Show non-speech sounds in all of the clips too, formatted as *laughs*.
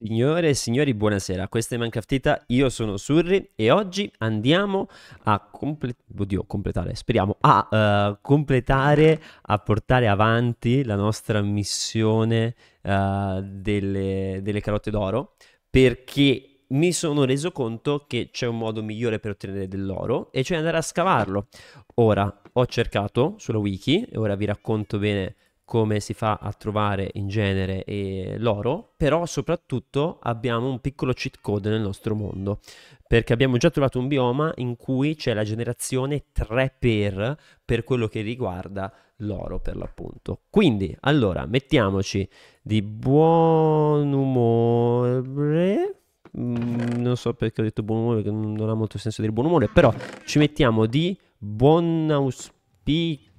Signore e signori, buonasera. Questa è Minecraftita, io sono Surri e oggi andiamo a comple Oddio, completare, speriamo, a uh, completare, a portare avanti la nostra missione uh, delle, delle carote d'oro perché mi sono reso conto che c'è un modo migliore per ottenere dell'oro e cioè andare a scavarlo. Ora, ho cercato sulla wiki e ora vi racconto bene come si fa a trovare in genere eh, l'oro, però soprattutto abbiamo un piccolo cheat code nel nostro mondo, perché abbiamo già trovato un bioma in cui c'è la generazione 3 per per quello che riguarda l'oro per l'appunto. Quindi, allora, mettiamoci di buon umore mm, non so perché ho detto buon umore, che non ha molto senso dire buon umore, però ci mettiamo di buon auspicio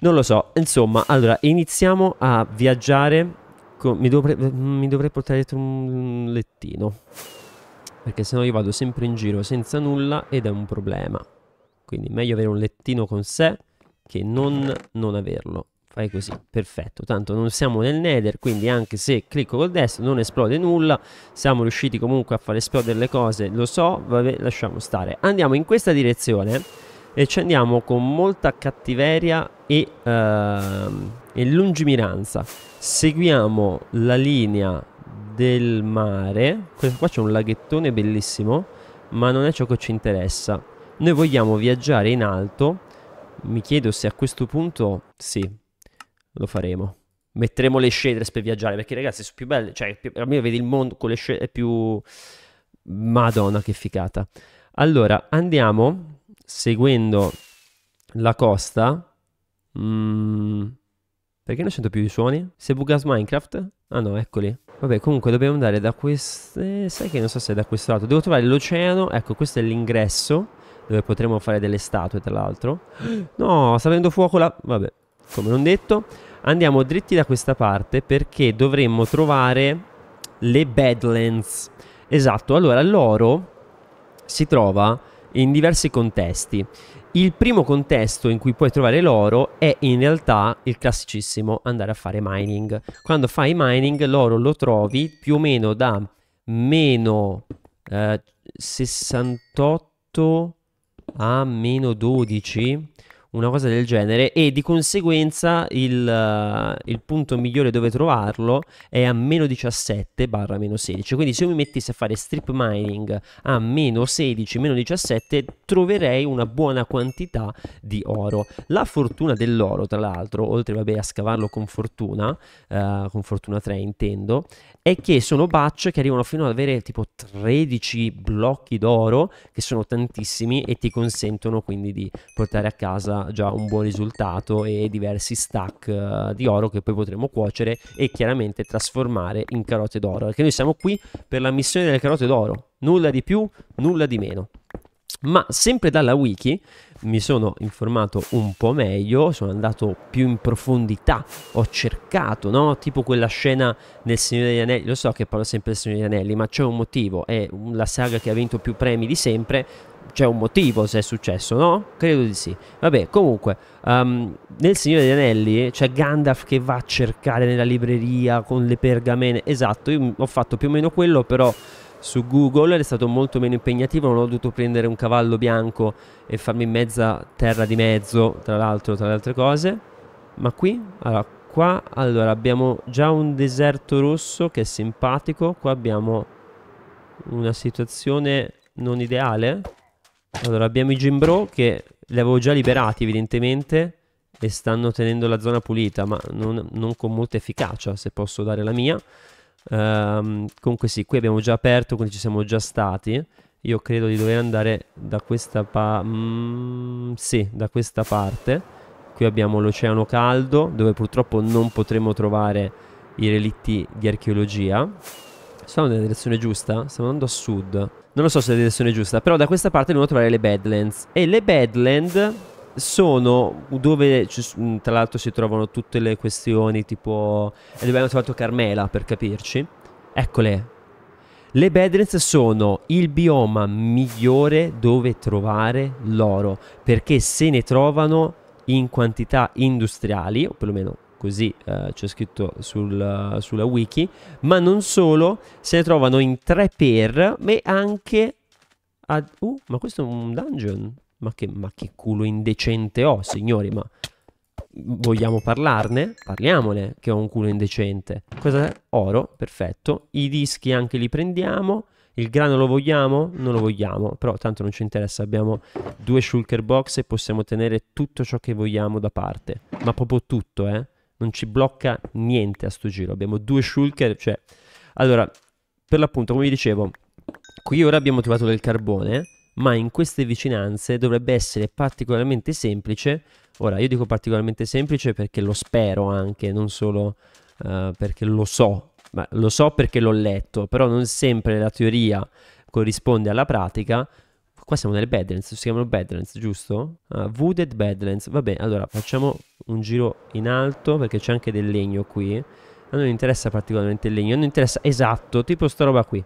non lo so, insomma, allora iniziamo a viaggiare. Con... Mi, dovrei, mi dovrei portare dietro un lettino. Perché sennò io vado sempre in giro senza nulla ed è un problema. Quindi meglio avere un lettino con sé che non, non averlo. Fai così, perfetto. Tanto non siamo nel nether, quindi anche se clicco col destro non esplode nulla. Siamo riusciti comunque a far esplodere le cose, lo so, vabbè, lasciamo stare. Andiamo in questa direzione e ci andiamo con molta cattiveria e, ehm, e lungimiranza. Seguiamo la linea del mare. Questo qua c'è un laghettone bellissimo, ma non è ciò che ci interessa. Noi vogliamo viaggiare in alto. Mi chiedo se a questo punto sì, lo faremo. Metteremo le Shaders per viaggiare, perché ragazzi sono più belle, cioè più, almeno vedi il mondo con le Shaders è più... Madonna che ficata. Allora, andiamo seguendo la costa. Mm, perché non sento più i suoni? Se bugas Minecraft? Ah no, eccoli. Vabbè, comunque dobbiamo andare da queste... Sai che non so se è da questo lato. Devo trovare l'oceano. Ecco, questo è l'ingresso. Dove potremo fare delle statue, tra l'altro. *gasps* No, sta prendendo fuoco la... Vabbè, come non detto. Andiamo dritti da questa parte perché dovremmo trovare le Badlands. Esatto, allora l'oro si trova in diversi contesti. Il primo contesto in cui puoi trovare l'oro è in realtà il classicissimo andare a fare mining. Quando fai mining l'oro lo trovi più o meno da meno eh, 68 a meno 12 una cosa del genere e di conseguenza il, uh, il punto migliore dove trovarlo è a meno 17 barra meno 16 quindi se io mi mettessi a fare strip mining a meno 16 meno 17 troverei una buona quantità di oro la fortuna dell'oro tra l'altro oltre vabbè, a scavarlo con fortuna uh, con fortuna 3 intendo è che sono batch che arrivano fino ad avere tipo 13 blocchi d'oro che sono tantissimi e ti consentono quindi di portare a casa già, un buon risultato e diversi stack eh, di oro che poi potremo cuocere e chiaramente trasformare in carote d'oro perché noi siamo qui per la missione delle carote d'oro nulla di più nulla di meno ma sempre dalla wiki mi sono informato un po' meglio, sono andato più in profondità, ho cercato, no? Tipo quella scena nel Signore degli Anelli, lo so che parlo sempre del Signore degli Anelli, ma c'è un motivo, è la saga che ha vinto più premi di sempre, c'è un motivo se è successo, no? Credo di sì. Vabbè, comunque, um, nel Signore degli Anelli c'è Gandalf che va a cercare nella libreria con le pergamene. Esatto, io ho fatto più o meno quello, però su Google è stato molto meno impegnativo, non ho dovuto prendere un cavallo bianco e farmi mezza terra di mezzo, tra l'altro, tra le altre cose. Ma qui, allora, qua, allora, abbiamo già un deserto rosso che è simpatico, qua abbiamo una situazione non ideale allora abbiamo i Gimbro che li avevo già liberati evidentemente e stanno tenendo la zona pulita, ma non, non con molta efficacia se posso dare la mia. Um, comunque sì, qui abbiamo già aperto, quindi ci siamo già stati. Io credo di dover andare da questa parte. Mm, sì, da questa parte. Qui abbiamo l'oceano caldo, dove purtroppo non potremo trovare i relitti di archeologia. Stiamo nella direzione giusta? Stiamo andando a sud. Non lo so se è la direzione giusta, però da questa parte dobbiamo trovare le Badlands. E le Badlands sono dove mm, tra l'altro si trovano tutte le questioni tipo... E abbiamo trovato Carmela per capirci. Eccole. Le Badlands sono il bioma migliore dove trovare l'oro, perché se ne trovano in quantità industriali, o perlomeno così eh, c'è scritto sul, sulla wiki, ma non solo, se ne trovano in tre per, ma anche... Ad, uh, ma questo è un dungeon? Ma che, ma che culo indecente ho, signori, ma vogliamo parlarne? Parliamone, che ho un culo indecente. Cos'è? Oro, perfetto. I dischi anche li prendiamo. Il grano lo vogliamo? Non lo vogliamo, però tanto non ci interessa, abbiamo due shulker box e possiamo tenere tutto ciò che vogliamo da parte, ma proprio tutto, eh non ci blocca niente a sto giro. Abbiamo due shulker, cioè... Allora, per l'appunto, come vi dicevo, qui ora abbiamo trovato del carbone, ma in queste vicinanze dovrebbe essere particolarmente semplice. Ora, io dico particolarmente semplice perché lo spero anche, non solo uh, perché lo so, ma lo so perché l'ho letto, però non sempre la teoria corrisponde alla pratica, Qua siamo nelle Badlands, si chiamano Badlands, giusto? Ah, Wooded Badlands. va bene, allora facciamo un giro in alto perché c'è anche del legno qui. A noi non interessa particolarmente il legno, a noi interessa esatto, tipo sta roba qui.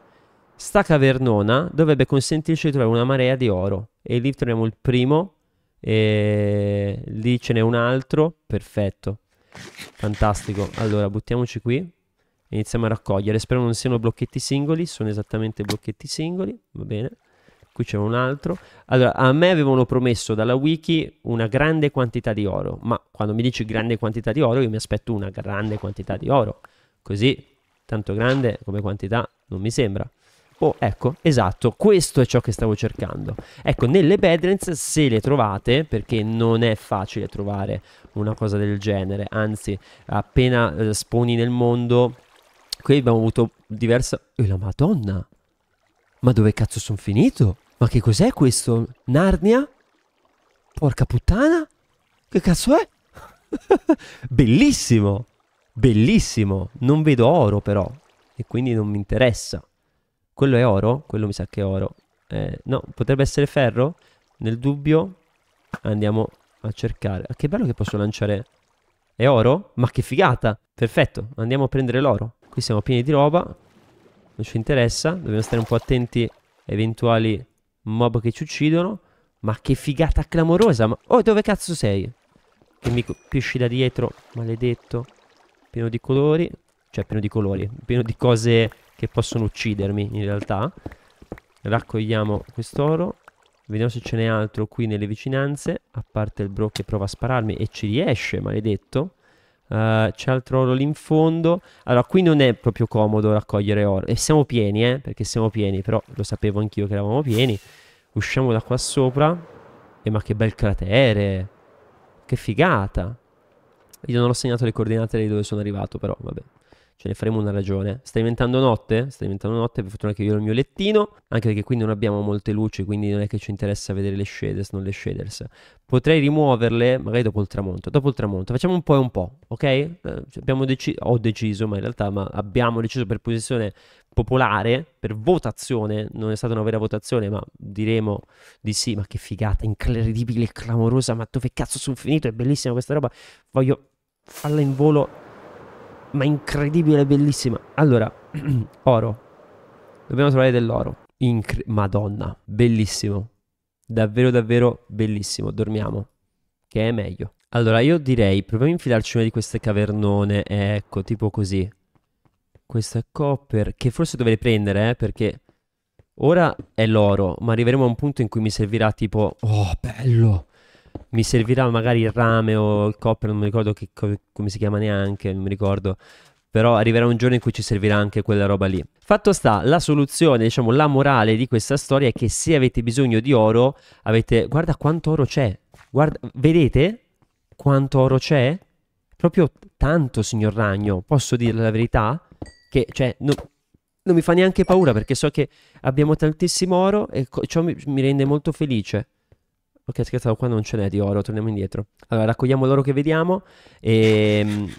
Sta cavernona dovrebbe consentirci di trovare una marea di oro. E lì troviamo il primo. E lì ce n'è un altro. Perfetto. Fantastico. Allora, buttiamoci qui. Iniziamo a raccogliere. Spero non siano blocchetti singoli. Sono esattamente blocchetti singoli. Va bene qui c'è un altro. Allora, a me avevano promesso dalla wiki una grande quantità di oro, ma quando mi dici grande quantità di oro, io mi aspetto una grande quantità di oro. Così, tanto grande come quantità, non mi sembra. Oh, ecco, esatto, questo è ciò che stavo cercando. Ecco, nelle Badlands, se le trovate, perché non è facile trovare una cosa del genere, anzi, appena eh, sponi nel mondo... Qui abbiamo avuto diversa... E la madonna! Ma dove cazzo sono finito? Ma che cos'è questo? Narnia? Porca puttana? Che cazzo è? *laughs* bellissimo! Bellissimo! Non vedo oro però. E quindi non mi interessa. Quello è oro? Quello mi sa che è oro. Eh, no, potrebbe essere ferro? Nel dubbio andiamo a cercare. Ah, che bello che posso lanciare. È oro? Ma che figata! Perfetto, andiamo a prendere l'oro. Qui siamo pieni di roba. Non ci interessa. Dobbiamo stare un po' attenti a eventuali mob che ci uccidono. Ma che figata clamorosa. Ma... Oh, dove cazzo sei? Che mi pisci da dietro, maledetto. Pieno di colori. Cioè, pieno di colori. Pieno di cose che possono uccidermi, in realtà. Raccogliamo quest'oro. Vediamo se ce n'è altro qui nelle vicinanze. A parte il bro che prova a spararmi e ci riesce, maledetto. Eh, c'è altro oro lì in fondo. Allora, qui non è proprio comodo raccogliere oro. E siamo pieni, eh? Perché siamo pieni, però lo sapevo anch'io che eravamo pieni. Usciamo da qua sopra. E ma che bel cratere! Che figata! Io non ho segnato le coordinate di dove sono arrivato, però vabbè ce ne faremo una ragione. Sta diventando notte? Sta diventando notte, per fortuna che io ho il mio lettino, anche perché qui non abbiamo molte luci, quindi non è che ci interessa vedere le shaders, non le shaders. Potrei rimuoverle magari dopo il tramonto, dopo il tramonto, facciamo un po' e un po', ok? Eh, abbiamo deci- ho deciso, ma in realtà ma abbiamo deciso per posizione popolare, per votazione, non è stata una vera votazione, ma diremo di sì, ma che figata, incredibile, clamorosa, ma dove cazzo sono finito, è bellissima questa roba, voglio farla in volo ma incredibile, bellissima. Allora, *clears throat* oro. Dobbiamo trovare dell'oro. Incre- Madonna, bellissimo. Davvero, davvero bellissimo. Dormiamo, che è meglio. Allora, io direi, proviamo a infilarci una di queste cavernone, ecco, tipo così. Questa è copper, che forse dovrei prendere, eh, perché ora è l'oro, ma arriveremo a un punto in cui mi servirà tipo... Oh, bello! mi servirà magari il rame o il copper, non mi ricordo che, come si chiama neanche, non mi ricordo. Però arriverà un giorno in cui ci servirà anche quella roba lì. Fatto sta, la soluzione, diciamo, la morale di questa storia è che se avete bisogno di oro, avete... Guarda quanto oro c'è. Guarda... Vedete quanto oro c'è? Proprio tanto, signor Ragno. Posso dire la verità? Che, cioè, no, non mi fa neanche paura perché so che abbiamo tantissimo oro e ciò mi, mi rende molto felice. Ok, scherzavo, qua non ce n'è di oro, torniamo indietro. Allora, raccogliamo l'oro che vediamo e... Ehm,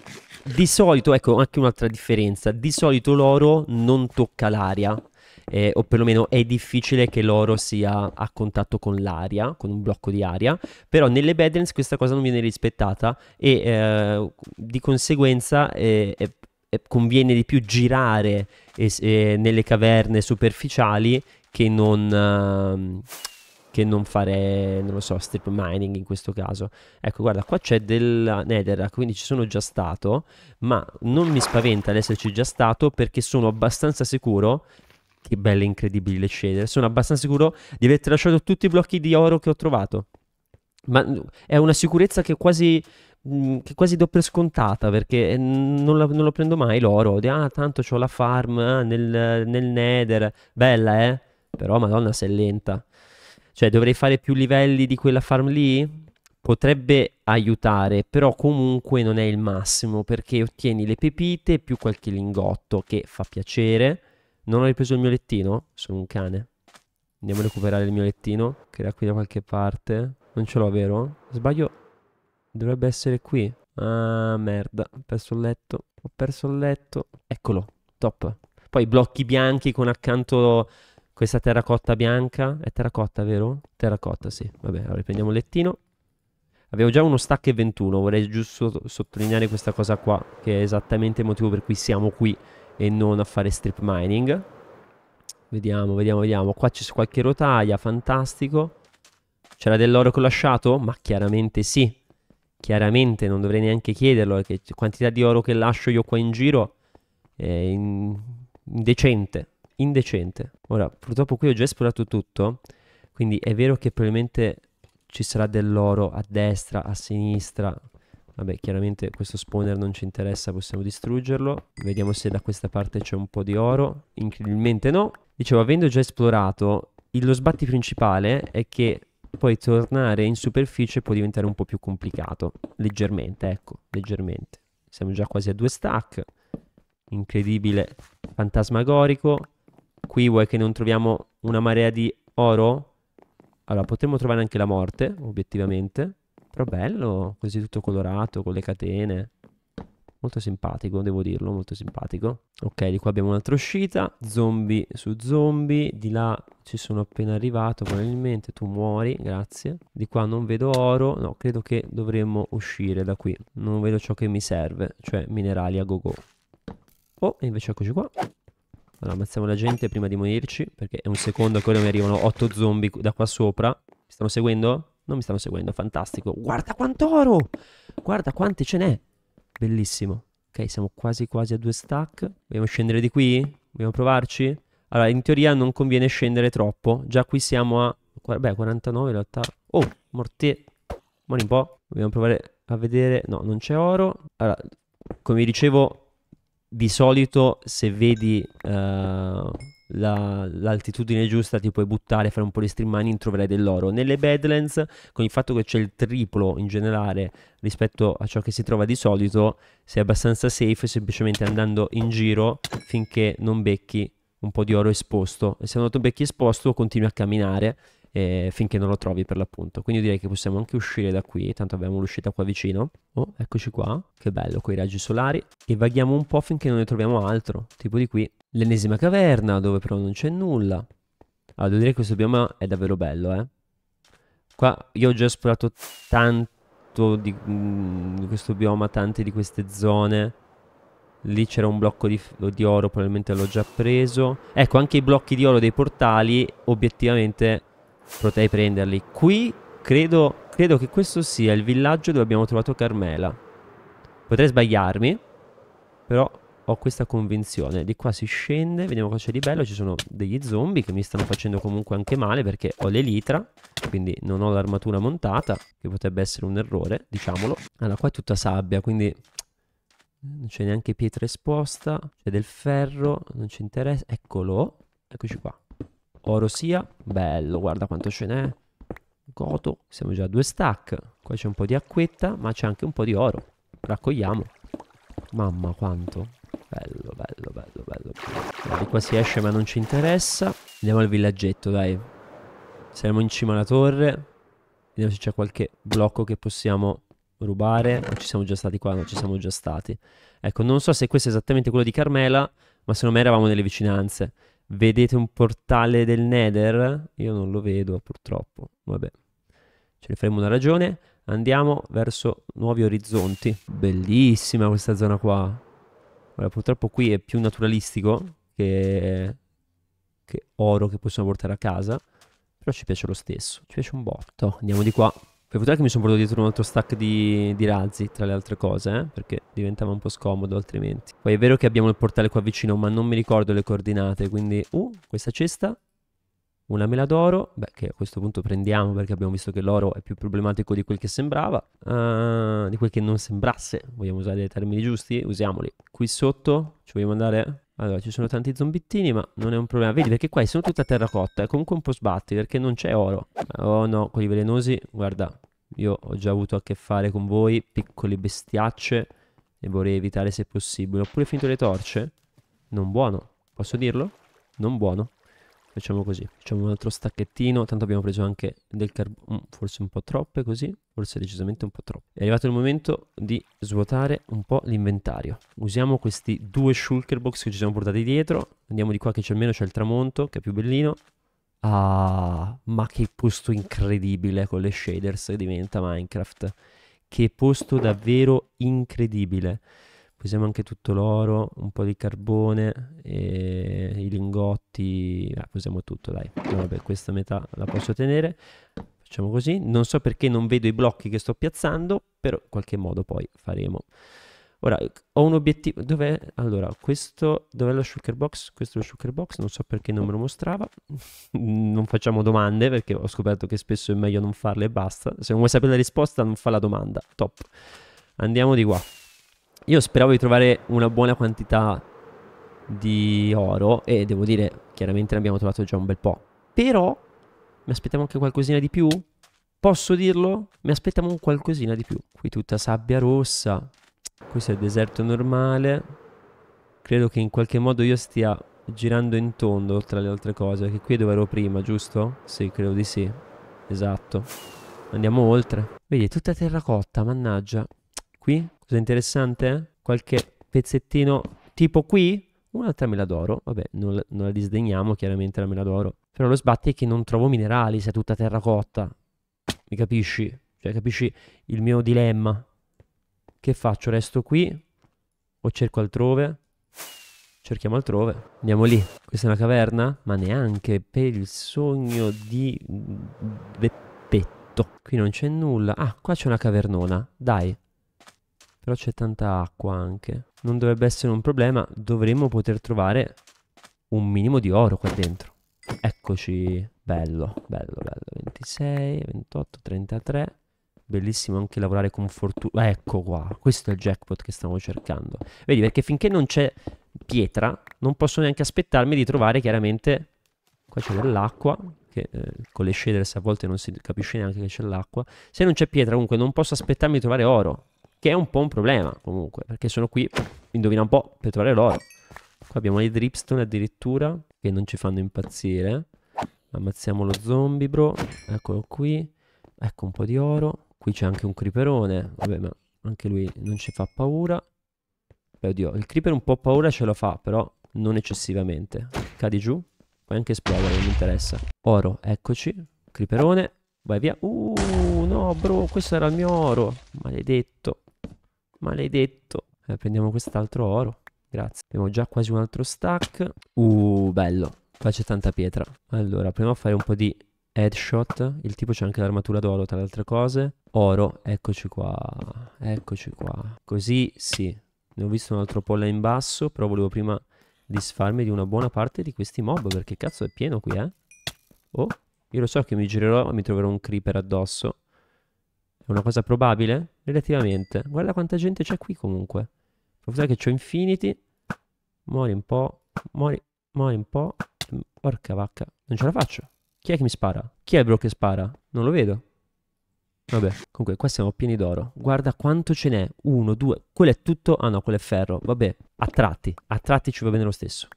di solito, ecco anche un'altra differenza, di solito l'oro non tocca l'aria, eh, o perlomeno è difficile che l'oro sia a contatto con l'aria, con un blocco di aria, però nelle Badlands questa cosa non viene rispettata e eh, di conseguenza eh, conviene di più girare eh, nelle caverne superficiali che non ehm, che non fare, non lo so, strip mining in questo caso. Ecco, guarda, qua c'è del Netherrack, quindi ci sono già stato, ma non mi spaventa esserci già stato perché sono abbastanza sicuro che belle incredibili le shader. Sono abbastanza sicuro di aver lasciato tutti i blocchi di oro che ho trovato. Ma è una sicurezza che quasi, mm, che quasi do per scontata perché eh, non, la, non lo prendo mai l'oro. Di, ah, tanto ho la farm ah, nel, nel nether. Bella, eh? Però, madonna, se è lenta. Cioè dovrei fare più livelli di quella farm lì? Potrebbe aiutare, però comunque non è il massimo perché ottieni le pepite più qualche lingotto che fa piacere. Non ho ripreso il mio lettino? Sono un cane. Andiamo a recuperare il mio lettino che era qui da qualche parte. Non ce l'ho, vero? Sbaglio. Dovrebbe essere qui. Ah, merda. Ho perso il letto. Ho perso il letto. Eccolo. Top. Poi blocchi bianchi con accanto questa terracotta bianca è terracotta, vero? Terracotta, sì. Vabbè, allora riprendiamo il lettino. Avevo già uno stack e 21, vorrei giusto sottolineare questa cosa qua, che è esattamente il motivo per cui siamo qui e non a fare strip mining. Vediamo, vediamo, vediamo. Qua c'è qualche rotaia, fantastico. C'era dell'oro che ho lasciato? Ma chiaramente sì. Chiaramente non dovrei neanche chiederlo, perché quantità di oro che lascio io qua in giro è indecente indecente. Ora, purtroppo qui ho già esplorato tutto, quindi è vero che probabilmente ci sarà dell'oro a destra, a sinistra. Vabbè, chiaramente questo spawner non ci interessa, possiamo distruggerlo. Vediamo se da questa parte c'è un po' di oro. Incredibilmente no. Dicevo, avendo già esplorato, lo sbatti principale è che poi tornare in superficie può diventare un po' più complicato. Leggermente, ecco, leggermente. Siamo già quasi a due stack. Incredibile, fantasmagorico. Qui vuoi che non troviamo una marea di oro? Allora, potremmo trovare anche la morte, obiettivamente. Però bello, così tutto colorato, con le catene. Molto simpatico, devo dirlo, molto simpatico. Ok, di qua abbiamo un'altra uscita. Zombie su zombie. Di là ci sono appena arrivato, probabilmente. Tu muori, grazie. Di qua non vedo oro. No, credo che dovremmo uscire da qui. Non vedo ciò che mi serve, cioè minerali a go go. Oh, invece eccoci qua. Allora, ammazziamo la gente prima di morirci, perché è un secondo che ora mi arrivano 8 zombie da qua sopra. Mi stanno seguendo? Non mi stanno seguendo, fantastico. Guarda quanto oro! Guarda quanti ce n'è! Bellissimo. Ok, siamo quasi quasi a due stack. Vogliamo scendere di qui? Vogliamo provarci? Allora, in teoria non conviene scendere troppo. Già qui siamo a... Beh, 49 in realtà. Oh, morte... Mori un po'. Dobbiamo provare a vedere... No, non c'è oro. Allora, come vi dicevo, di solito se vedi uh, la, l'altitudine giusta ti puoi buttare, fare un po' di stream mining, troverai dell'oro. Nelle Badlands, con il fatto che c'è il triplo in generale rispetto a ciò che si trova di solito, sei abbastanza safe semplicemente andando in giro finché non becchi un po' di oro esposto. E se non lo becchi esposto continui a camminare eh, finché non lo trovi per l'appunto. Quindi direi che possiamo anche uscire da qui, tanto abbiamo l'uscita qua vicino. Oh, eccoci qua, che bello, con i raggi solari. E vaghiamo un po' finché non ne troviamo altro, tipo di qui. L'ennesima caverna, dove però non c'è nulla. Allora, ah, devo dire che questo bioma è davvero bello, eh. Qua io ho già esplorato tanto di, mm, di questo bioma, tante di queste zone. Lì c'era un blocco di, di, oro, probabilmente l'ho già preso. Ecco, anche i blocchi di oro dei portali, obiettivamente, potrei prenderli. Qui credo, credo che questo sia il villaggio dove abbiamo trovato Carmela. Potrei sbagliarmi, però ho questa convinzione. Di qua si scende, vediamo cosa c'è di bello. Ci sono degli zombie che mi stanno facendo comunque anche male perché ho l'elitra, quindi non ho l'armatura montata, che potrebbe essere un errore, diciamolo. Allora, qua è tutta sabbia, quindi non c'è neanche pietra esposta, c'è del ferro, non ci interessa. Eccolo, eccoci qua oro sia. Bello, guarda quanto ce n'è. Goto, siamo già a due stack. Qua c'è un po' di acquetta, ma c'è anche un po' di oro. Raccogliamo. Mamma quanto. Bello, bello, bello, bello. bello. qua si esce ma non ci interessa. Andiamo al villaggetto, dai. Siamo in cima alla torre. Vediamo se c'è qualche blocco che possiamo rubare. O ci siamo già stati qua? Non ci siamo già stati. Ecco, non so se questo è esattamente quello di Carmela, ma secondo me eravamo nelle vicinanze. Vedete un portale del Nether? Io non lo vedo purtroppo. Vabbè, ce ne faremo una ragione. Andiamo verso nuovi orizzonti. Bellissima questa zona qua. Allora, purtroppo qui è più naturalistico che, che oro che possiamo portare a casa. Però ci piace lo stesso. Ci piace un botto. Andiamo di qua. Per fortuna che mi sono portato dietro un altro stack di, di razzi, tra le altre cose, eh? perché diventava un po' scomodo altrimenti. Poi è vero che abbiamo il portale qua vicino, ma non mi ricordo le coordinate, quindi... Uh, questa cesta, una mela d'oro, beh, che a questo punto prendiamo perché abbiamo visto che l'oro è più problematico di quel che sembrava, uh, di quel che non sembrasse, vogliamo usare i termini giusti, usiamoli. Qui sotto ci vogliamo andare? Allora, ci sono tanti zombittini, ma non è un problema. Vedi, perché qua sono tutta terracotta. È comunque un po' sbatti, perché non c'è oro. Oh no, quelli velenosi, guarda. Io ho già avuto a che fare con voi, piccole bestiacce. E vorrei evitare se possibile. Ho pure finito le torce. Non buono. Posso dirlo? Non buono. Facciamo così, facciamo un altro stacchettino, tanto abbiamo preso anche del carbone, mm, forse un po' troppe così, forse decisamente un po' troppe. È arrivato il momento di svuotare un po' l'inventario. Usiamo questi due shulker box che ci siamo portati dietro, andiamo di qua che c'è almeno c'è il tramonto, che è più bellino. Ah, ma che posto incredibile con le shaders diventa Minecraft. Che posto davvero incredibile usiamo anche tutto l'oro, un po' di carbone, i lingotti, ah, usiamo tutto dai, vabbè questa metà la posso tenere, facciamo così, non so perché non vedo i blocchi che sto piazzando, però in qualche modo poi faremo. Ora, ho un obiettivo, dov'è? Allora, questo, dov'è lo sugar box? Questo è lo sugar box, non so perché non me lo mostrava. *laughs* non facciamo domande perché ho scoperto che spesso è meglio non farle e basta. Se non vuoi sapere la risposta non fa la domanda, top. Andiamo di qua. Io speravo di trovare una buona quantità di oro e devo dire, chiaramente ne abbiamo trovato già un bel po'. Però mi aspettiamo anche qualcosina di più? Posso dirlo? Mi aspettiamo un qualcosina di più. Qui tutta sabbia rossa. Questo è il deserto normale. Credo che in qualche modo io stia girando in tondo tra le altre cose. Che qui è dove ero prima, giusto? Sì, credo di sì. Esatto. Andiamo oltre. Vedi, è tutta terracotta, mannaggia. Qui Cosa interessante? Eh? Qualche pezzettino tipo qui? Un'altra mela d'oro, vabbè, non, non la disdegniamo chiaramente la mela d'oro. Però lo sbatti è che non trovo minerali, se è tutta terracotta. Mi capisci? Cioè, capisci il mio dilemma? Che faccio? Resto qui? O cerco altrove? Cerchiamo altrove. Andiamo lì. Questa è una caverna? Ma neanche per il sogno di Beppetto. Qui non c'è nulla. Ah, qua c'è una cavernona. Dai, però c'è tanta acqua anche. Non dovrebbe essere un problema. Dovremmo poter trovare un minimo di oro qua dentro. Eccoci. Bello, bello, bello. 26, 28, 33. Bellissimo anche lavorare con fortuna. Ecco qua. Questo è il jackpot che stavo cercando. Vedi, perché finché non c'è pietra, non posso neanche aspettarmi di trovare chiaramente... Qua c'è dell'acqua, che eh, con le shaders a volte non si capisce neanche che c'è l'acqua. Se non c'è pietra, comunque, non posso aspettarmi di trovare oro. Che è un po' un problema comunque, perché sono qui, indovina un po', per trovare l'oro. Qua abbiamo i dripstone addirittura, che non ci fanno impazzire. Ammazziamo lo zombie, bro. Eccolo qui. Ecco un po' di oro. Qui c'è anche un creeperone. Vabbè, ma anche lui non ci fa paura. Beh, oddio, il creeper un po' paura ce lo fa, però non eccessivamente. Cadi giù. Puoi anche esplodere, non mi interessa. Oro, eccoci. Creeperone. Vai via. Uh, no, bro, questo era il mio oro. Maledetto. Maledetto. Eh, prendiamo quest'altro oro. Grazie. Abbiamo già quasi un altro stack. Uh, bello. Qua c'è tanta pietra. Allora, proviamo a fare un po' di headshot. Il tipo c'è anche l'armatura d'oro, tra le altre cose. Oro, eccoci qua. Eccoci qua. Così, sì. Ne ho visto un altro po' là in basso, però volevo prima disfarmi di una buona parte di questi mob, perché cazzo è pieno qui, eh? Oh, io lo so che mi girerò e mi troverò un creeper addosso. È una cosa probabile? Relativamente. Guarda quanta gente c'è qui comunque. Pensate che c'ho infinity. Muori un po'. Muori, muori un po'. Porca vacca. Non ce la faccio. Chi è che mi spara? Chi è bro che spara? Non lo vedo. Vabbè, comunque qua siamo pieni d'oro. Guarda quanto ce n'è. Uno, due. Quello è tutto. Ah no, quello è ferro. Vabbè, a tratti. A tratti ci va bene lo stesso.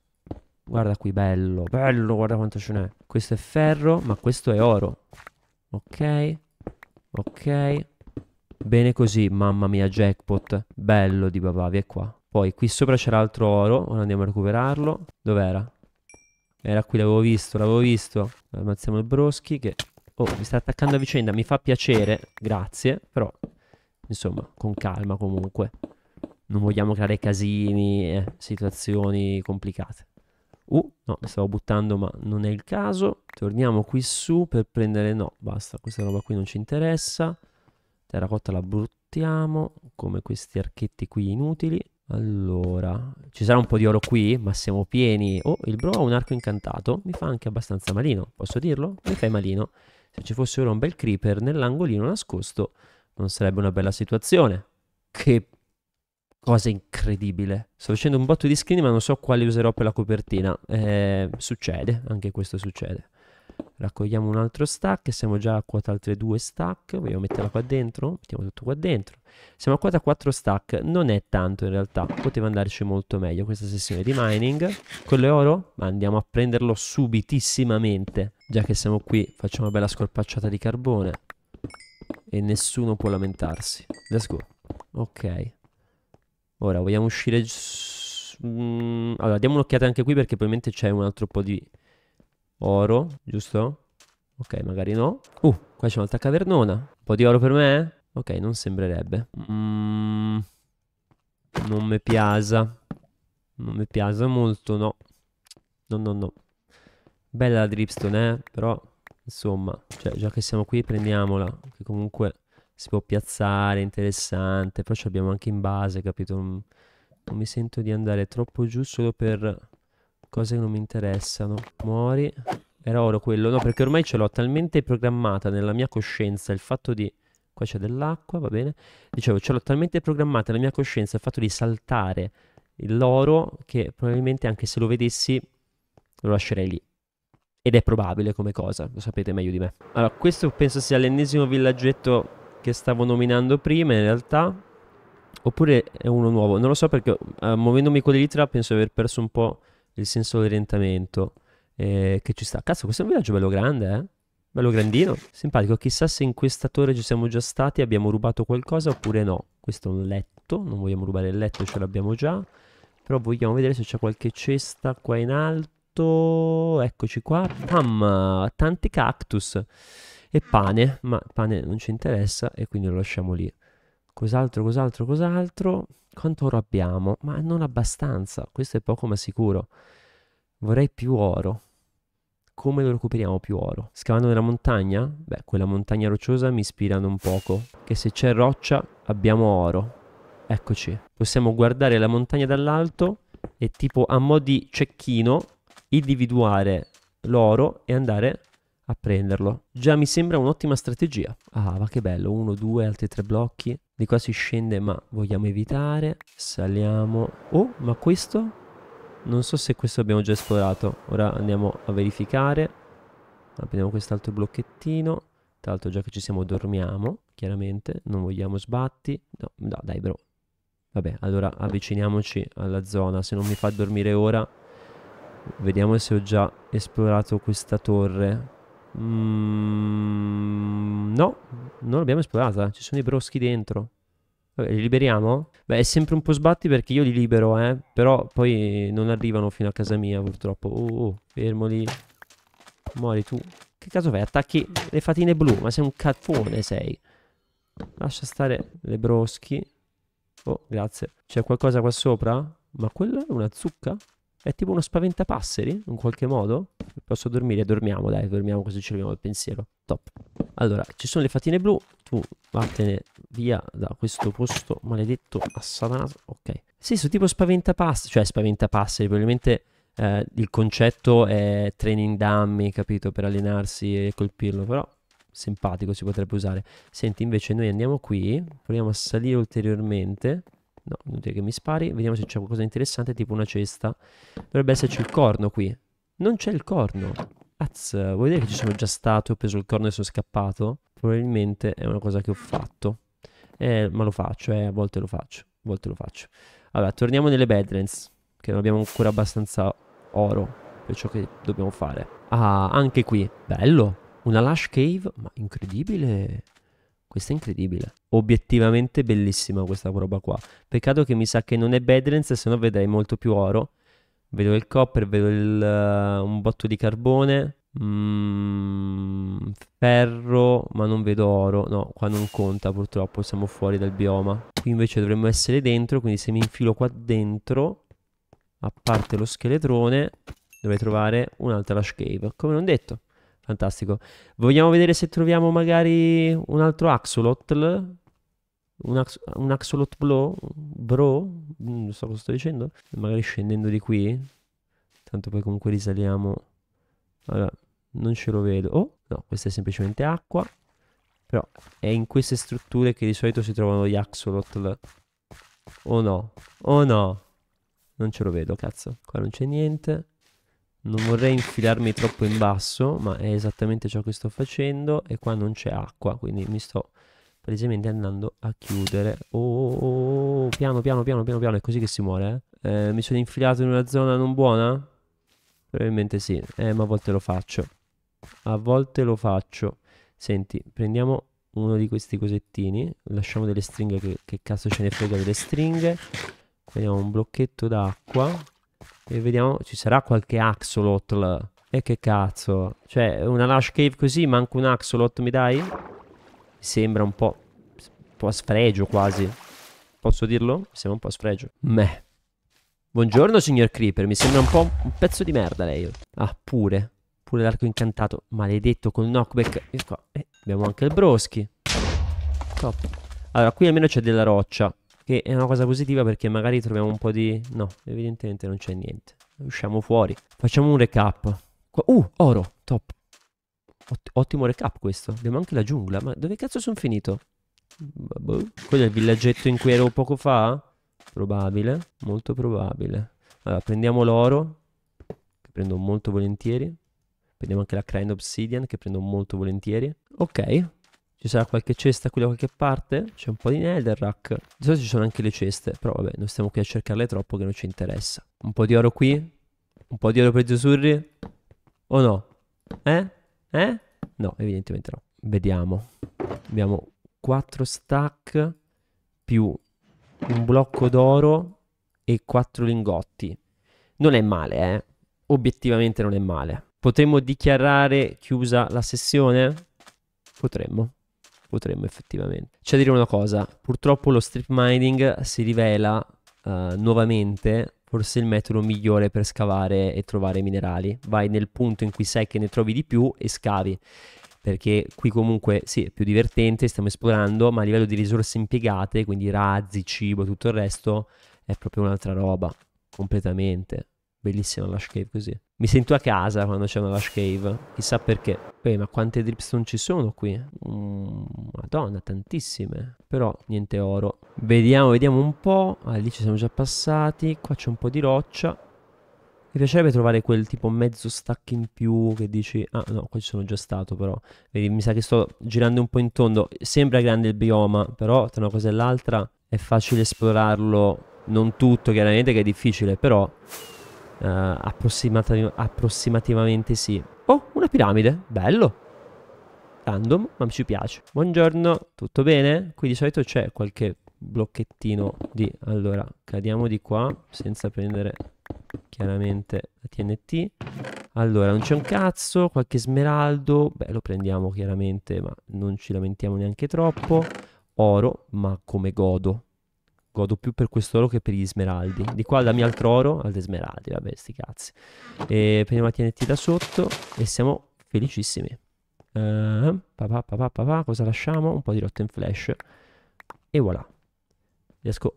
Guarda qui, bello. Bello, guarda quanto ce n'è. Questo è ferro, ma questo è oro. Ok. Ok. Bene così, mamma mia, jackpot. Bello di Babavi, è qua. Poi qui sopra c'era altro oro, ora andiamo a recuperarlo. Dov'era? Era qui, l'avevo visto, l'avevo visto. Ammazziamo il broschi che... Oh, mi sta attaccando a vicenda, mi fa piacere, grazie, però... Insomma, con calma comunque. Non vogliamo creare casini, eh, situazioni complicate. Uh, no, mi stavo buttando, ma non è il caso. Torniamo qui su per prendere... No, basta, questa roba qui non ci interessa. Terracotta la bruttiamo, come questi archetti qui inutili. Allora, ci sarà un po' di oro qui, ma siamo pieni. Oh, il bro ha un arco incantato. Mi fa anche abbastanza malino, posso dirlo? Mi fai malino. Se ci fosse ora un bel creeper nell'angolino nascosto, non sarebbe una bella situazione. Che cosa incredibile. Sto facendo un botto di screen, ma non so quali userò per la copertina. Eh, succede, anche questo succede. Raccogliamo un altro stack, siamo già a quota altre due stack, vogliamo metterla qua dentro, mettiamo tutto qua dentro. Siamo a quota 4 stack, non è tanto in realtà, poteva andarci molto meglio questa sessione di mining. Quello è oro? Ma andiamo a prenderlo subitissimamente. Già che siamo qui, facciamo una bella scorpacciata di carbone e nessuno può lamentarsi. Let's go. Ok, Ora, vogliamo uscire... Mm, allora, diamo un'occhiata anche qui perché probabilmente c'è un altro po' di oro, giusto? Ok, magari no. Uh, qua c'è un'altra cavernona. Un po' di oro per me? Ok, non sembrerebbe. Mm, non mi piasa. Non mi piasa molto, no. No, no, no. Bella la dripstone, eh? Però, insomma, cioè, già che siamo qui prendiamola. Che comunque si può piazzare, interessante, poi ci abbiamo anche in base, capito? Non, non mi sento di andare troppo giù solo per cose che non mi interessano. Muori. Era oro quello, no, perché ormai ce l'ho talmente programmata nella mia coscienza il fatto di... Qua c'è dell'acqua, va bene? Dicevo, ce l'ho talmente programmata nella mia coscienza il fatto di saltare l'oro che probabilmente anche se lo vedessi lo lascerei lì. Ed è probabile come cosa, lo sapete meglio di me. Allora, questo penso sia l'ennesimo villaggetto che stavo nominando prima in realtà oppure è uno nuovo non lo so perché uh, muovendomi con l'elitra penso di aver perso un po' il senso dell'orientamento eh, che ci sta cazzo questo è un villaggio bello grande eh bello grandino *laughs* simpatico chissà se in questa torre ci siamo già stati abbiamo rubato qualcosa oppure no questo è un letto non vogliamo rubare il letto ce l'abbiamo già però vogliamo vedere se c'è qualche cesta qua in alto eccoci qua pam tanti cactus e pane, ma pane non ci interessa e quindi lo lasciamo lì. Cos'altro, cos'altro, cos'altro? Quanto oro abbiamo? Ma non abbastanza, questo è poco ma sicuro. Vorrei più oro. Come lo recuperiamo più oro? Scavando nella montagna? Beh, quella montagna rocciosa mi ispira non poco. Che se c'è roccia abbiamo oro. Eccoci. Possiamo guardare la montagna dall'alto e tipo a mo' di cecchino individuare l'oro e andare a prenderlo. Già mi sembra un'ottima strategia. Ah, ma che bello, 1, 2, altri tre blocchi. Di qua si scende, ma vogliamo evitare. Saliamo. Oh, ma questo? Non so se questo abbiamo già esplorato. Ora andiamo a verificare. Ah, prendiamo quest'altro blocchettino. Tra l'altro già che ci siamo dormiamo, chiaramente. Non vogliamo sbatti. No, no dai bro. Vabbè, allora avviciniamoci alla zona. Se non mi fa dormire ora... Vediamo se ho già esplorato questa torre Mm, no, non l'abbiamo esplorata. Ci sono i broschi dentro. Vabbè, li liberiamo? Beh, è sempre un po' sbatti perché io li libero, eh. Però poi non arrivano fino a casa mia, purtroppo. Oh, oh, lì. Muori tu. Che caso fai? Attacchi le fatine blu. Ma sei un cattone, sei. Lascia stare le broschi. Oh, grazie. C'è qualcosa qua sopra? Ma quella è una zucca? È tipo uno spaventapasseri, in qualche modo. Posso dormire? Dormiamo, dai, dormiamo così ci leviamo il pensiero. Top. Allora, ci sono le fatine blu. Tu vattene via da questo posto maledetto assanato. Ok. Sì, sono tipo spaventapasseri, cioè spaventapasseri, probabilmente... Eh, il concetto è training dummy, capito? Per allenarsi e colpirlo, però simpatico si potrebbe usare. Senti, invece noi andiamo qui, proviamo a salire ulteriormente. No, inutile che mi spari. Vediamo se c'è qualcosa di interessante, tipo una cesta. Dovrebbe esserci il corno qui. Non c'è il corno. Az, vuoi dire che ci sono già stato, ho preso il corno e sono scappato? Probabilmente è una cosa che ho fatto. Eh, ma lo faccio, eh, a volte lo faccio. A volte lo faccio. Allora, torniamo nelle Badlands, che non abbiamo ancora abbastanza oro per ciò che dobbiamo fare. Ah, anche qui. Bello. Una Lush Cave? Ma incredibile. Questo è incredibile. Obiettivamente bellissima questa roba qua. Peccato che mi sa che non è Bedrance, se no vedrei molto più oro. Vedo il copper, vedo il, uh, un botto di carbone. Mm, ferro, ma non vedo oro. No, qua non conta purtroppo, siamo fuori dal bioma. Qui invece dovremmo essere dentro, quindi se mi infilo qua dentro, a parte lo scheletrone, dovrei trovare un'altra lush cave, come non detto. Fantastico. Vogliamo vedere se troviamo magari un altro Axolotl? Un, ax- un Axolot Bro? Bro? Mm, non so cosa sto dicendo. Magari scendendo di qui. Tanto poi comunque risaliamo. Allora, non ce lo vedo. Oh, no, questa è semplicemente acqua. Però è in queste strutture che di solito si trovano gli axolotl. Oh no, oh no. Non ce lo vedo, cazzo. Qua non c'è niente. Non vorrei infilarmi troppo in basso, ma è esattamente ciò che sto facendo e qua non c'è acqua, quindi mi sto palesemente andando a chiudere. Oh oh oh, oh, oh, oh, piano, piano, piano, piano, piano, è così che si muore, eh? Eh, mi sono infilato in una zona non buona? Probabilmente sì, eh, ma a volte lo faccio. A volte lo faccio. Senti, prendiamo uno di questi cosettini, lasciamo delle stringhe, che, che cazzo ce ne frega delle stringhe. Prendiamo un blocchetto d'acqua e vediamo, ci sarà qualche axolotl. E che cazzo? Cioè, una lush cave così, manco un axolot mi dai? Mi sembra un po'... Un po' a sfregio quasi. Posso dirlo? Mi sembra un po' a sfregio. Meh. Buongiorno, signor Creeper. Mi sembra un po' un pezzo di merda lei. Ah, pure. Pure l'arco incantato. Maledetto, col knockback. E Eh, abbiamo anche il broski. Top. Allora, qui almeno c'è della roccia che è una cosa positiva perché magari troviamo un po' di... No, evidentemente non c'è niente. Usciamo fuori. Facciamo un recap. Uh, oro, top. Ot- ottimo recap questo. Abbiamo anche la giungla. Ma dove cazzo sono finito? Boh, quello è il villaggetto in cui ero poco fa? Probabile, molto probabile. Allora, prendiamo l'oro, che prendo molto volentieri. Prendiamo anche la Crane Obsidian, che prendo molto volentieri. Ok, ci sarà qualche cesta qui da qualche parte? C'è un po' di netherrack. Di solito ci sono anche le ceste, però vabbè, non stiamo qui a cercarle troppo che non ci interessa. Un po' di oro qui? Un po' di oro per i sussurri? O no? Eh? Eh? No, evidentemente no. Vediamo. Abbiamo 4 stack più un blocco d'oro e 4 lingotti. Non è male, eh? Obiettivamente non è male. Potremmo dichiarare chiusa la sessione? Potremmo potremmo effettivamente. C'è da dire una cosa, purtroppo lo strip mining si rivela uh, nuovamente forse il metodo migliore per scavare e trovare minerali. Vai nel punto in cui sai che ne trovi di più e scavi. Perché qui comunque sì, è più divertente, stiamo esplorando, ma a livello di risorse impiegate, quindi razzi, cibo, tutto il resto, è proprio un'altra roba, completamente. Bellissima la cave così. Mi sento a casa quando c'è una Lush Cave, chissà perché. Beh, ma quante dripstone ci sono qui? Mm, madonna, tantissime. Però niente oro. Vediamo, vediamo un po'. Ah, lì ci siamo già passati. Qua c'è un po' di roccia. Mi piacerebbe trovare quel tipo mezzo stack in più che dici... Ah no, qua ci sono già stato però. Vedi, mi sa che sto girando un po' in tondo. Sembra grande il bioma, però tra una cosa e l'altra è facile esplorarlo. Non tutto, chiaramente, che è difficile, però Uh, eh, approssimativ- approssimativamente sì. Oh, una piramide, bello. Random, ma ci piace. Buongiorno, tutto bene? Qui di solito c'è qualche blocchettino di... Allora, cadiamo di qua senza prendere chiaramente la TNT. Allora, non c'è un cazzo, qualche smeraldo. Beh, lo prendiamo chiaramente, ma non ci lamentiamo neanche troppo. Oro, ma come godo godo più per quest'oro che per gli smeraldi. Di qua dammi altro oro, altri smeraldi, vabbè, sti cazzi. E prendiamo la TNT da sotto e siamo felicissimi. Uh, eh, papà, papà, papà, cosa lasciamo? Un po' di rotto in flash. E voilà. Riesco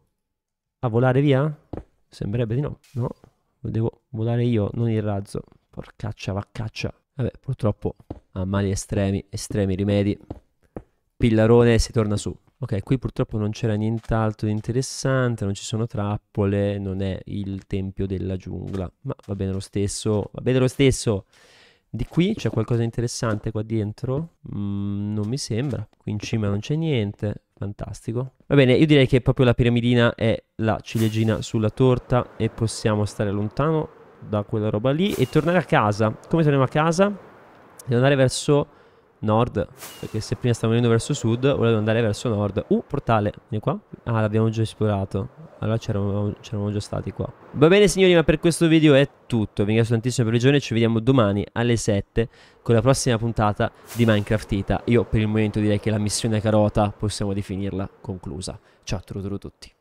a volare via? Sembrerebbe di no. No, devo volare io, non il razzo. Porcaccia, vaccaccia. Vabbè, purtroppo a mali estremi, estremi rimedi. Pillarone si torna su. Ok, qui purtroppo non c'era nient'altro di interessante, non ci sono trappole, non è il tempio della giungla, ma va bene lo stesso, va bene lo stesso. Di qui c'è qualcosa di interessante qua dentro? Mm, non mi sembra, qui in cima non c'è niente, fantastico. Va bene, io direi che proprio la piramidina è la ciliegina sulla torta e possiamo stare lontano da quella roba lì e tornare a casa. Come torniamo a casa? Devo andare verso nord, perché se prima stavamo venendo verso sud, volevo andare verso nord. Uh, portale, vieni qua. Ah, l'abbiamo già esplorato. Allora c'eravamo, già stati qua. Va bene signori, ma per questo video è tutto. Vi ringrazio tantissimo per il giorno e ci vediamo domani alle 7 con la prossima puntata di Minecraft Ita. Io per il momento direi che la missione carota possiamo definirla conclusa. Ciao a tutti.